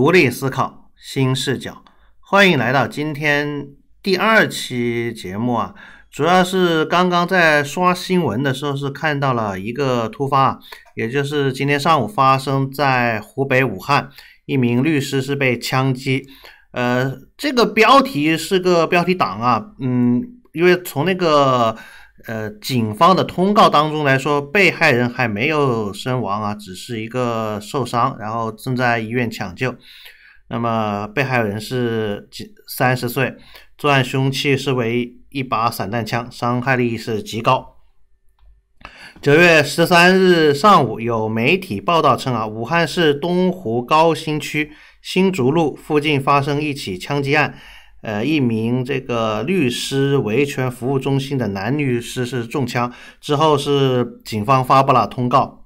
独立思考，新视角。欢迎来到今天第二期节目啊，主要是刚刚在刷新闻的时候是看到了一个突发，也就是今天上午发生在湖北武汉，一名律师是被枪击。呃，这个标题是个标题党啊，嗯，因为从那个。呃，警方的通告当中来说，被害人还没有身亡啊，只是一个受伤，然后正在医院抢救。那么，被害人是几三十岁，作案凶器是为一把散弹枪，伤害力是极高。九月十三日上午，有媒体报道称啊，武汉市东湖高新区新竹路附近发生一起枪击案。呃，一名这个律师维权服务中心的男律师是中枪之后，是警方发布了通告。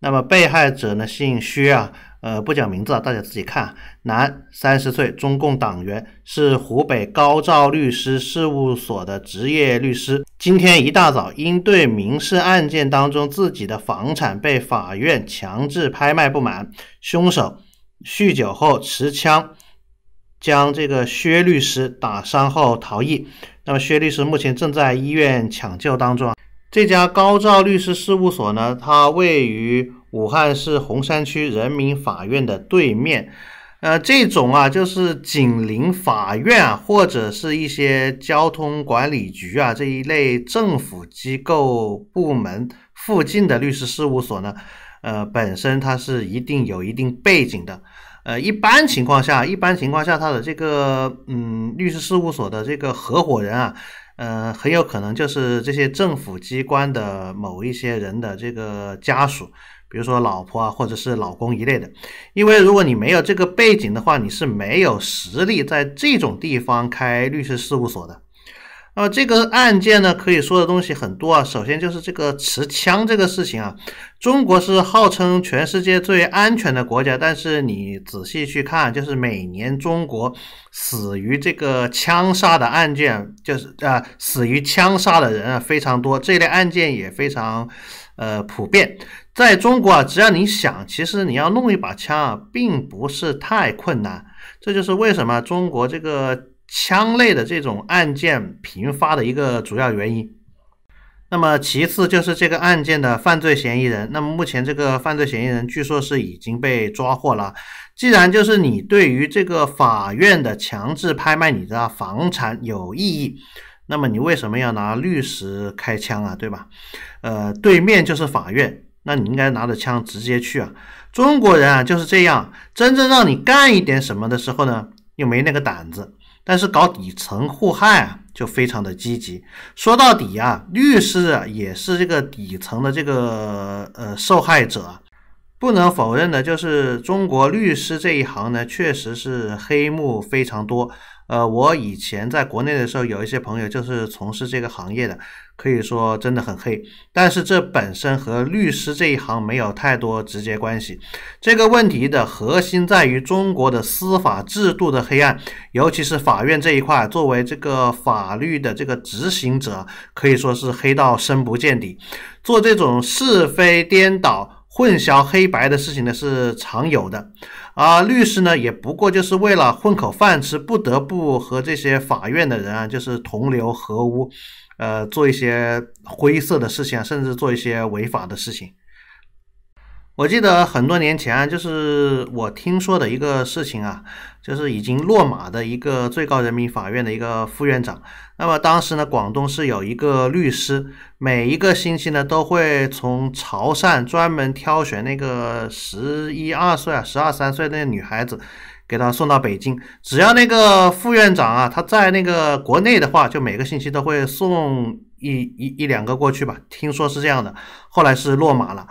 那么被害者呢姓薛啊，呃，不讲名字，啊，大家自己看，男，三十岁，中共党员，是湖北高照律师事务所的职业律师。今天一大早，因对民事案件当中自己的房产被法院强制拍卖不满，凶手酗酒后持枪。将这个薛律师打伤后逃逸，那么薛律师目前正在医院抢救当中。这家高照律师事务所呢，它位于武汉市洪山区人民法院的对面。呃，这种啊，就是紧邻法院啊，或者是一些交通管理局啊这一类政府机构部门附近的律师事务所呢，呃，本身它是一定有一定背景的。呃，一般情况下，一般情况下，他的这个，嗯，律师事务所的这个合伙人啊，呃，很有可能就是这些政府机关的某一些人的这个家属，比如说老婆啊，或者是老公一类的。因为如果你没有这个背景的话，你是没有实力在这种地方开律师事务所的。那么这个案件呢，可以说的东西很多啊。首先就是这个持枪这个事情啊，中国是号称全世界最安全的国家，但是你仔细去看，就是每年中国死于这个枪杀的案件，就是啊，死于枪杀的人啊非常多，这类案件也非常呃普遍。在中国啊，只要你想，其实你要弄一把枪啊，并不是太困难。这就是为什么中国这个。枪类的这种案件频发的一个主要原因。那么其次就是这个案件的犯罪嫌疑人。那么目前这个犯罪嫌疑人据说是已经被抓获了。既然就是你对于这个法院的强制拍卖你的房产有异议，那么你为什么要拿律师开枪啊？对吧？呃，对面就是法院，那你应该拿着枪直接去啊！中国人啊就是这样，真正让你干一点什么的时候呢，又没那个胆子。但是搞底层互害啊，就非常的积极。说到底啊，律师也是这个底层的这个呃受害者。不能否认的就是中国律师这一行呢，确实是黑幕非常多。呃，我以前在国内的时候，有一些朋友就是从事这个行业的，可以说真的很黑。但是这本身和律师这一行没有太多直接关系。这个问题的核心在于中国的司法制度的黑暗，尤其是法院这一块，作为这个法律的这个执行者，可以说是黑到深不见底，做这种是非颠倒。混淆黑白的事情呢是常有的，啊，律师呢也不过就是为了混口饭吃，不得不和这些法院的人啊就是同流合污，呃，做一些灰色的事情，甚至做一些违法的事情。我记得很多年前，就是我听说的一个事情啊，就是已经落马的一个最高人民法院的一个副院长。那么当时呢，广东是有一个律师，每一个星期呢都会从潮汕专门挑选那个十一二岁啊、十二三岁那女孩子，给她送到北京。只要那个副院长啊，他在那个国内的话，就每个星期都会送一、一、一两个过去吧。听说是这样的，后来是落马了。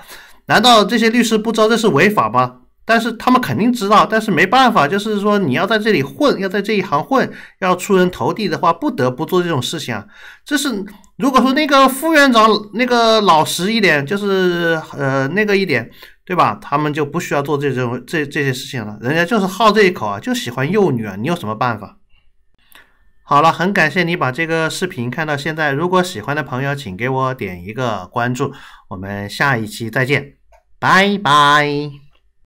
难道这些律师不知道这是违法吗？但是他们肯定知道，但是没办法，就是说你要在这里混，要在这一行混，要出人头地的话，不得不做这种事情啊。这是如果说那个副院长那个老实一点，就是呃那个一点，对吧？他们就不需要做这种这这些事情了。人家就是好这一口啊，就喜欢幼女啊，你有什么办法？好了，很感谢你把这个视频看到现在。如果喜欢的朋友，请给我点一个关注。我们下一期再见。拜拜。